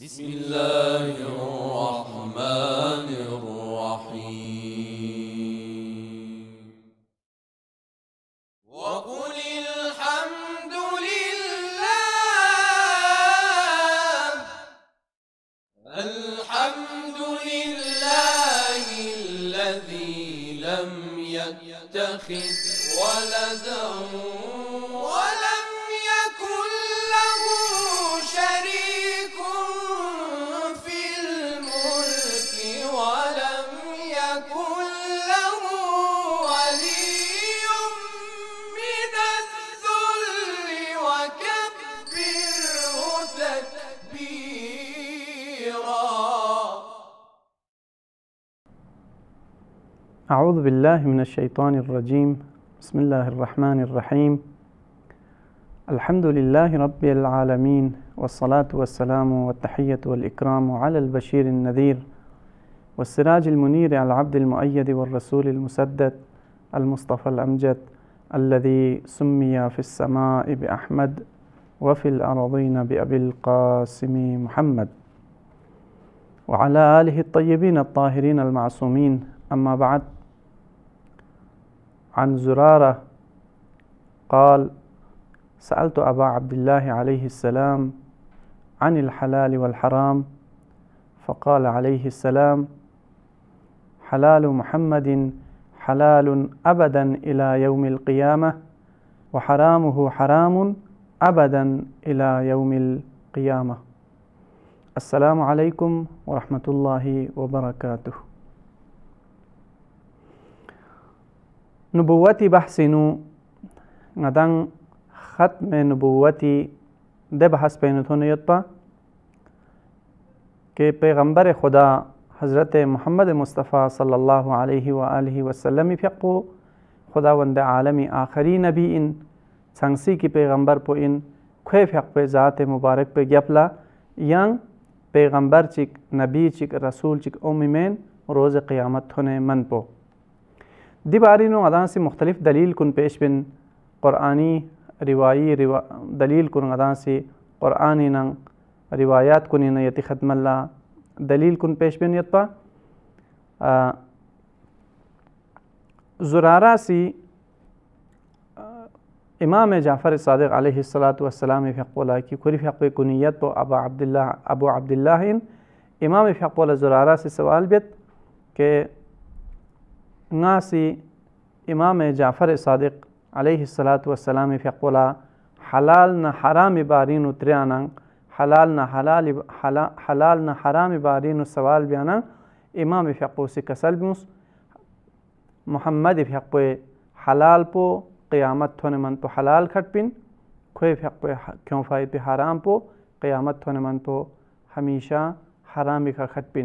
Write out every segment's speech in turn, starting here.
بسم الله الرحمن أعوذ بالله من الشيطان الرجيم بسم الله الرحمن الرحيم الحمد لله رب العالمين والصلاة والسلام والتحية والإكرام على البشير النذير والسراج المنير على العبد المؤيد والرسول المسدد المصطفى الأمجد الذي سمي في السماء بأحمد وفي الأرضين بأبي القاسم محمد وعلى آله الطيبين الطاهرين المعصومين أما بعد عن زرارة قال سألت أبا عبد الله عليه السلام عن الحلال والحرام فقال عليه السلام حلال محمد حلال أبدا إلى يوم القيامة وحرامه حرام أبدا إلى يوم القيامة السلام عليكم ورحمة الله وبركاته نبوتي بحثنو ندان ختم نبوتی ده بحث پینتون یتپا کہ پیغمبر خدا حضرت محمد مصطفی صلی اللہ علیہ وآلہ وسلم فقو خدا وند عالم آخری نبی ان سنگسی کی پیغمبر پو ان خوی فق پہ ذات مبارک پہ گپلا یان پیغمبر چک نبی چک رسول چک اوممین روز قیامت ہونے من پو دیبارین و اداں سے مختلف دلیل کن پیش بن قرآنی روایی روا دلیل کن اداں سے قرآن روایات نیتی ختم اللہ دلیل کن پیش بن پا زرارہ سی امام جعفر صادق علیہ السلام فیق اللہ کی کُر فیق کنيت و ابا ابو عبداللہ ابو عبداللہ ان امام فق و زرارہ سی سوال بیت کہ ngasi imame ja'far sadiq alayhi salatu wassalam fiqula halal na harami barinu trianang حلال نه حلال حلال نه حرام بارین و سوال بیانا امام فقو سکسل بیموس محمد فقو حلال پو قیامت تون من پو حلال کھٹ پین کوئی فقو کیوں فائی پی حرام پو قیامت تون من پو ہمیشہ حرامی کا کھٹ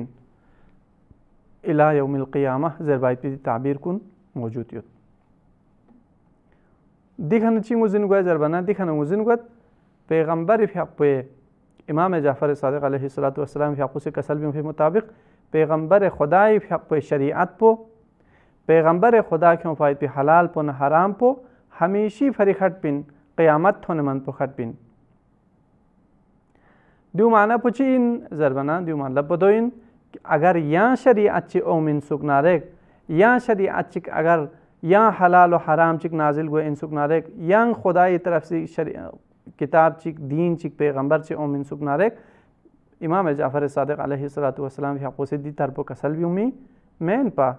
إلى يوم القيامة زربايتي تعبير كن موجود يد دیکھن چی موزن گوی زربانه دیکھن موزن گوید پیغمبر فی امام جعفر صادق علیه السلام فی حقوس کسلبیم فی مطابق پیغمبر خدای فی حق شریعت پو پیغمبر خدا که فاید پی حلال پو نه حرام پو همیشی فری خط پین قیامت تون من پو خط پین دیو معنی پو چی این زربانه دیو مطلب بدوین اگر یا شریعت چی اومن سکنارک یا شریعت چی اگر یا حلال و حرام چک نازل گو ان سکنارک یا خدای طرف سے کتاب چک دین چک پیغمبر چی اومن سکنارک امام جعفر صادق علیہ الصلوۃ والسلام حق سدی طرف کسل بھی می مین پا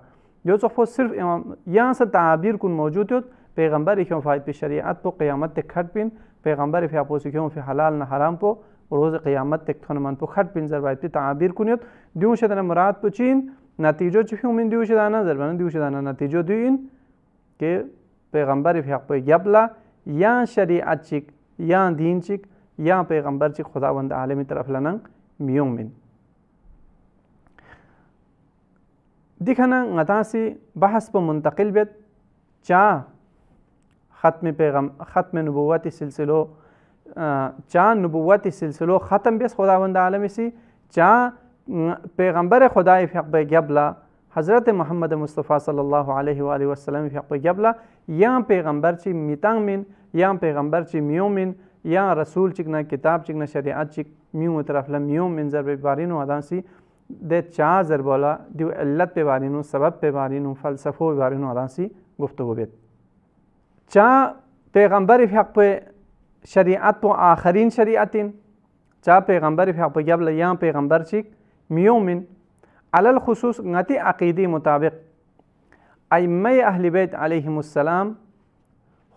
جو صفو صرف امام یا سے تعابیر کن موجود ہوت پیغمبر کیوں فائد پی شریعت پو قیامت کھٹ پن پیغمبر فی اپوسی کیوں فی حلال نہ حرام پو و روز قیامت تک خانمان تو خط پینزر باید پی تعبیر کنید دیون شدن مراد پچین نتیجه چی فیومین دیو شدن زربنه دیو شدن نتیجه دیوین که پیغمبر فی حق پی گبلا یا شریعت چیک یا دین چیک یا پیغمبر چیک خداوند عالمی طرف لنن میومین دیکنه غتاسی بحث په منتقل بیت چا ختم پیغم ختم نبوت سلسلو چا نبوت سلسلو ختم بیس خداوند عالم سی چا پیغمبر خدای فق به گبلا حضرت محمد مصطفی صلی الله علیه و آله و سلم فق به گبلا یا پیغمبر چی میتان من یا پیغمبر چی میومن یا رسول چکنا کتاب چکنا شریعت چک میو طرف لم یوم من ضرب بارینو ادا سی د چا ضربولا دیو علت په بارینو سبب په بارینو فلسفو بارینو ادا سی گفتگو بیت چا پیغمبر حق په شریعت و آخرین شریعتین چا پیغمبر فی اپگیب لیان پیغمبر چیک میومن علی الخصوص غتی عقیدی مطابق ایمه اهل بیت علیهم السلام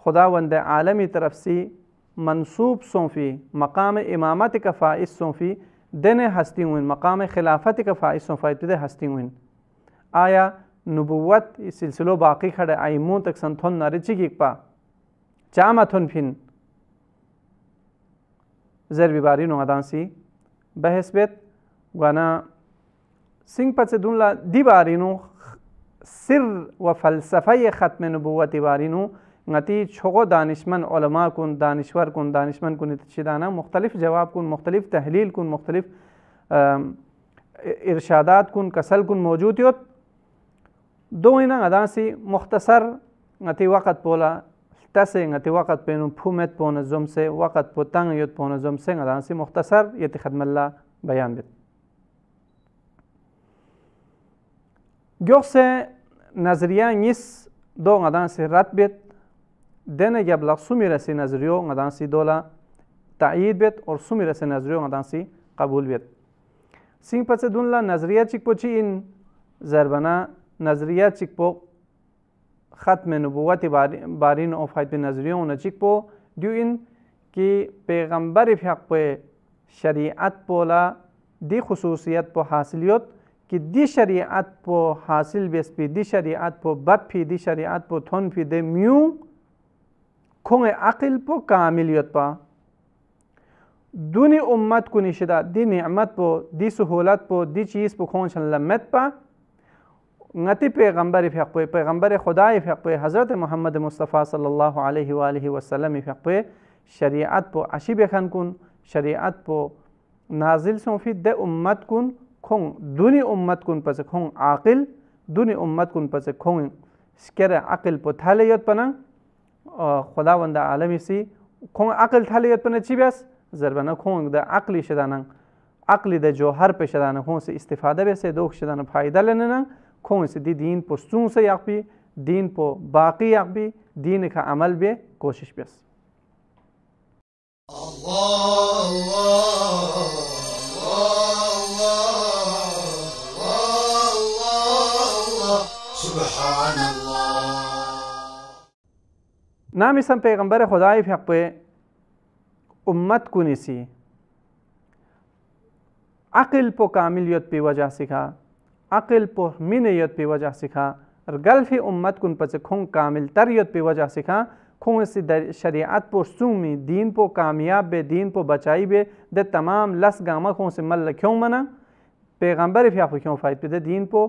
خداوند عالمی طرف سی منصوب صوفی مقام امامت کا فائز صوفی دن ہستی ہوئیں مقام خلافت کا فائز صوفی دن ہستی ہوئیں آیا نبوت سلسلو باقی کھڑے آئیمون تک سنتھن نارچی کی پا چامتھن پھن ضرب بارین اومدن سی به حسبت گانا سنگ پس دونلا دی بارینو سر و فلسفه ختم نبوت بارینو نتی چوغو دانشمن علما کن دانشور کن دانشمن کن چیدانه مختلف جواب کن مختلف تحلیل کن مختلف ارشادات کن کسل کن موجود یوت دو اینا اداسی مختصر نتی وقت بولا Dəsəngəti vaqat beynun pumet bonu zumse, vaqat potan yut bonu zumse ngadansi muhtasar yeti xidmalla beyan bit. Gökse nazriya nis do ngadansi rat bit. Dene yablaq sumiresi nazriyo ngadansi dola تأیید بیت اور سومی رسے نظریو مدان سی قبول بیت سنگ پچے دون لا نظریہ چک پوچی ان زربنا نظریہ چک پوک ختم نبوت بارین آفاید به نظریه و نچیک بو دیوین که پیغمبر حق به شریعت بولا دی خصوصیت بو حاصلیت که دی شریعت بو حاصل بسپی دی شریعت بو بد پی دی شریعت بو تون پی دی میو کنگ عقل بو کاملیت با دونی امت کنی شده دی نعمت بو دی سهولت بو دی چیز بو کنشن لمت با نتی پیغمبر فق پیغمبر خدای فق حضرت محمد مصطفی صلی الله علیه و آله و سلم فق شریعت پو اشی بخن کن شریعت پو نازل سوفی د امت کن خون دونی امت کن پس خون عاقل دونی امت کن پس خون سکر عقل پو تھالیت پنا خداوند عالمی سی خون عقل تھالیت پنا چی بیس زربنا خون د عقلی شدانن عقلی د جوهر په شدانه خون سه استفاده به سه دوک شدانه فائدہ لننن دی دین پو سون سے بھی دین پو باقی بھی دین کا عمل بے کوشش پہ نام اسم پیغمبر خدای فیق پہ امت کنی سی عقل پو کاملیت پہ وجہ سکھا عقل په مینه یاد پی وجه سیخه گلف امت کن پس کھونگ کامل تر یاد پی وجہ سکھا کھونگ سی شریعت پو سومی دین پو کامیاب بے دین پو بچائی بے دے تمام لس گاما کھونگ سی مل کیوں منا پیغمبر فیا پو کیوں فائد پی دے دین پو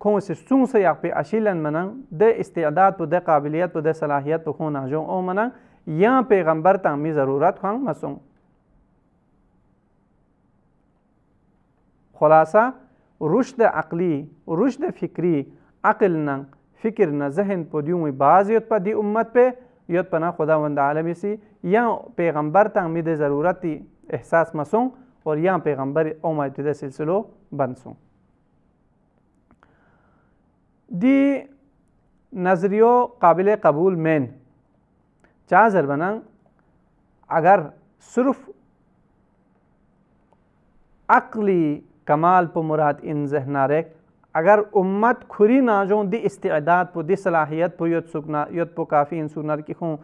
کھونگ سی سون سے یا پی اشیلن منا دے استعداد پو دے قابلیت پو دے صلاحیت پو کھونگ ناجوں او منا یا پیغمبر تامی ضرورت کھونگ مسوں خلاصہ رشد عقلی رشد فکری عقل نه فکر نه ذهن په دیو می باز یوت په دی امت په یوت پنا خداوند عالم سی یا پیغمبر ته امید ضرورت احساس مسون اور یا پیغمبر اومد د سلسلو بنسون دی نظریو قابل قبول مین چا زربنن اگر صرف عقلی کمال پو مراد ان ذہناریک اگر امت خری نا دی صلاحیت پو یت سکنا یت پو کافی خون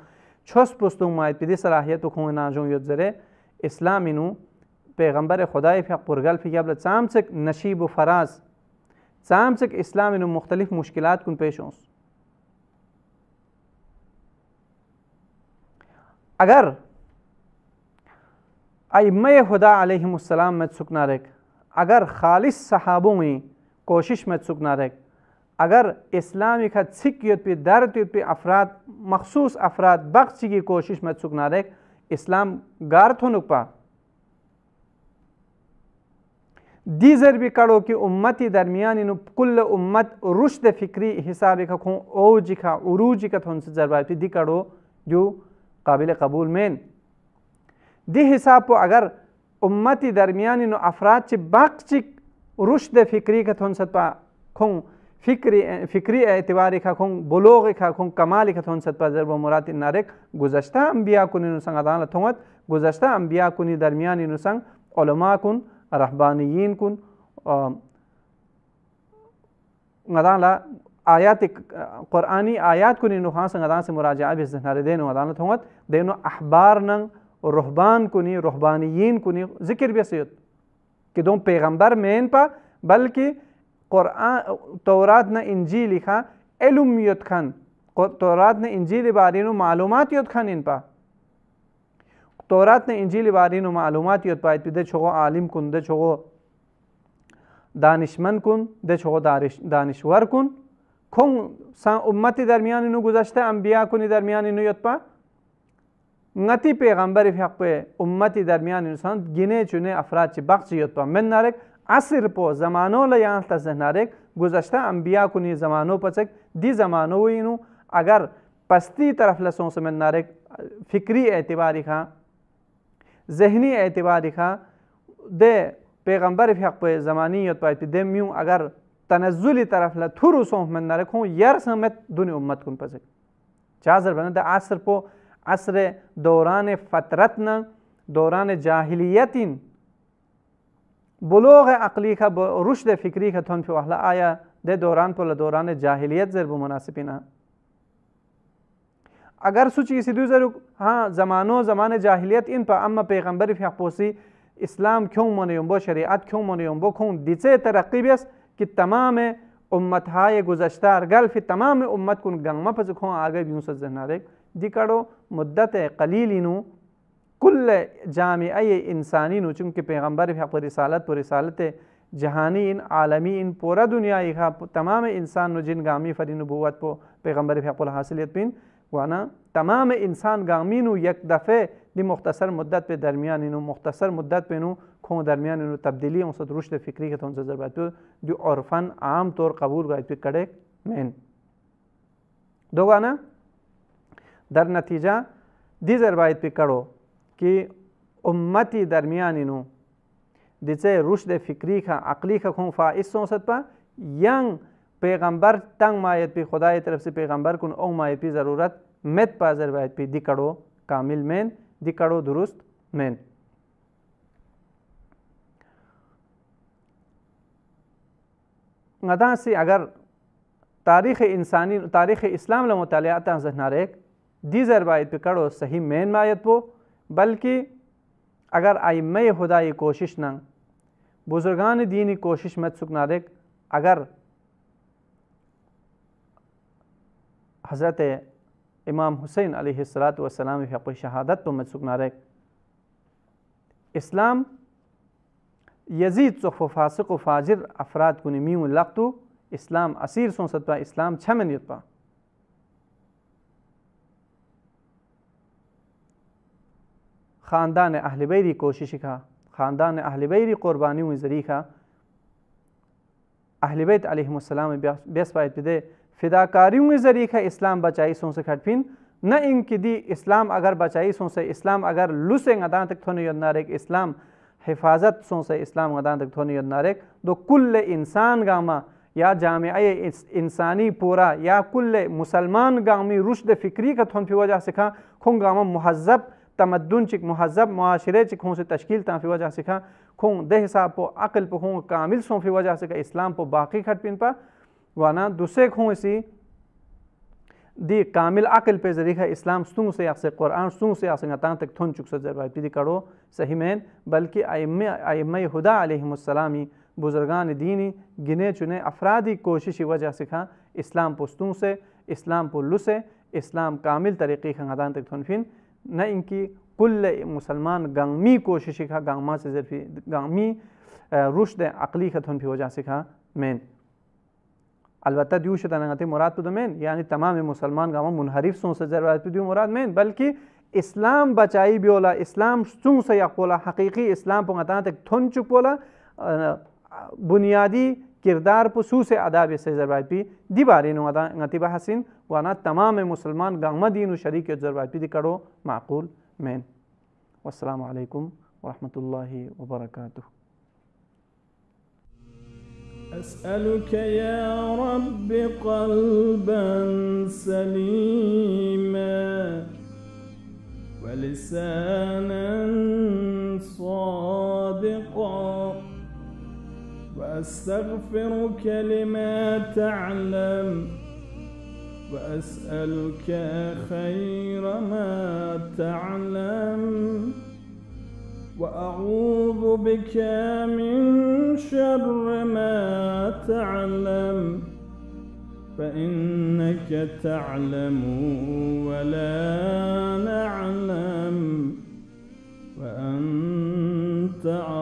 پستو پی دی صلاحیت پرست خون دِس یت زرے اسلام انو پیغمبر خدای خدائے چام چک نشیب و فراز چام چک اسلام مختلف مشکلات کن پیش اگر ایمہ خدا علیہم السلام مت سکنا رکھ اگر خالص صحابوں میں کوشش مت سک رکھ اگر کا چھکیت پی دارتیت پی افراد مخصوص افراد بخشی کی کوشش میں چک رکھ اسلام گارت ہو نکپا دی بھی کڑو کہ امتی درمیانی نو کل امت رشد فکری حساب کھوں او جھکھا عروجا پی دی کڑو جو قابل قبول مین حساب پو اگر امتی در میان افراد چې بخشی رشد فکری کتون ست پا کن فکری فکری اعتباری که کن بلوغی که کن کمالی که تون ست پا ضرب مرات نارک گذشته انبیا کنی نسنگ ادان لتونت گذشته انبیا کنی در میان نسنگ علما کن رهبانیین کن ادان لا آیات قرآنی آیات کنی نخان سنگ ادان سے مراجعه بیس ناردین ادان لتونت دینو احبار ننگ رحبان کنی رحبانیین کنی ذکر بیسید کہ دون پیغمبر مین پا بلکہ قرآن تورات طورات علم یاد علوم تورات نه نجی بارینو معلومات یاد خان ان پا تورات نه بارین و معلومات یوتا دگو عالم کن دے چو دانشمن کن دے چانش دانشور کن کن سان امت درمیان گزشتہ انبیاء کنی درمیان نتی پیغمبر حق به امتی در میان انسان گینه چونه افراد چی بخش یاد پا من نرک عصر پو زمانو لیان تا زهنارک گذشته انبیا کنی زمانو پچک دی زمانو وینو اگر پستی طرف لسون سمن نارک فکری اعتباری خان ذهنی اعتباری خان ده پیغمبر حق په زمانیت پای په دم یو اگر تنزلی طرف له ثرو سوم من نرکو یار سمت دنیا امت کن پسک چازر بنه د عصر په عصر دوران فترت نه دوران جاهلیتین بلوغ عقلی که با رشد فکری که تون پی وحله آیا ده دوران پر دوران جاهلیت زر مناسبی نه اگر سوچی کسی دو زر ها زمانو زمان جاهلیت این پر اما پیغمبر فی پوسی اسلام کیون منیم با شریعت کیون منیم با کون دیچه ترقی بیست که تمام امتهای گذشته ار گلف تمام امت کن گنگمه پس کن آگه بیونسد زنارک دیکارو مدت قلیلی نو کل جامعه انسانی نو چونکه پیغمبر حق رسالت پر رسالت جهانی این عالمی این پورا دنیای خواه تمام انسان نو جن گامی فری نبوت پو پیغمبر حق حاصلیت پین وانا تمام انسان گامی نو یک دفعه دی مختصر مدت په درمیان نو مختصر مدت په نو کھوں درمیان انہوں تبدیلی ست رشد فکری کے تو ان سے ذربائط پہ دی عام طور قبول کا کڑے مین دو گانا در نتیجہ دی ذروعیت پہ کڑو کہ امتی درمیان انہوں دیچے رشد فکری کا عقلی کا فائز اس ست پا ینگ پیغمبر تنگ مایت پہ خدای طرف سے پیغمبر کن او مایت پی ضرورت مت پا پی پہ کڑو کامل مین دی کڑو درست مین سے اگر تاریخ انسانی تاریخ اسلام المطعطہ ذہنہ ریک دی زرباعت پہ کرو صحیح مین مایت وہ بلکہ اگر آئی میں خدائی کوشش نہ بزرگان دینی کوشش مت سکنا ریک اگر حضرت امام حسین علیہ السلام و حق شہادت پہ مت سکنا ریک اسلام یزید فاسک و فاسق و فاجر افراد کنی میون لقتو اسلام اسیر سون ستپا اسلام یتپا خاندان اہل بیری کوشش کھا خاندان اہل بیری قربانی ہوئی ذریعہ اہل بیت علیہ السلام بیس پیدے فداکاری ہوئی کھا اسلام بچائی سون سے کھٹ پین نہ ان کی دی اسلام اگر بچائی سون سے اسلام اگر تک تھونے یدنا مدعت اسلام حفاظت sonsa İslam gadandık tonu narek do kulle insan gama یا جامعه انسانی پورا یا کل مسلمان گامی رشد فکری کا تھون پی وجہ سکھا کھون گاما مہذب تمدن چک مہذب معاشرے چک ہوں سے تشکیل تاں فی وجہ سکھا کھون دے حساب پو عقل پو ہوں کامل سوں فی وجہ سکھا اسلام پو باقی کھٹ پین پا وانا دوسرے کھون اسی دی کامل عقل پہ ذریعہ اسلام سنگ سے یاسق قرآن سنگ سے یاسن تک تھن چک پیدی کرو صحیح مین بلکہ ایم ایم خدا علیہم السلامی بزرگان دینی گنے چنے افرادی کوشش وجہ سکھا اسلام پستن سے اسلام پر لسے اسلام کامل طریقی خدان تک فین نہ ان کی کل مسلمان گنگمی کوشش کھا گنگما سے ذرفی گنگمی رشد عقلی خطن دھن وجہ سکھا مین البته دیو شدن انگتی مراد تو دمین یعنی تمام مسلمان گاما منحرف سون سے ضرورت دیو مراد مین بلکہ اسلام بچائی بیولا اسلام سون سے یقولا حقیقی اسلام پنگتان تک تھن چپولا بنیادی کردار په سوس اداب سه ضرورت پی دی بارے نو ادا غتی به حسین وانا تمام مسلمان گامه دین او شریک ضرورت پی دی کړو معقول مین والسلام علیکم ورحمت الله وبرکاته أسألك يا رب قلبا سليما ولسانا صادقا وأستغفرك لما تعلم وأسألك خير ما تعلم وأعوذ بك من شر ما تعلم فإنك تعلم ولا نعلم وأنت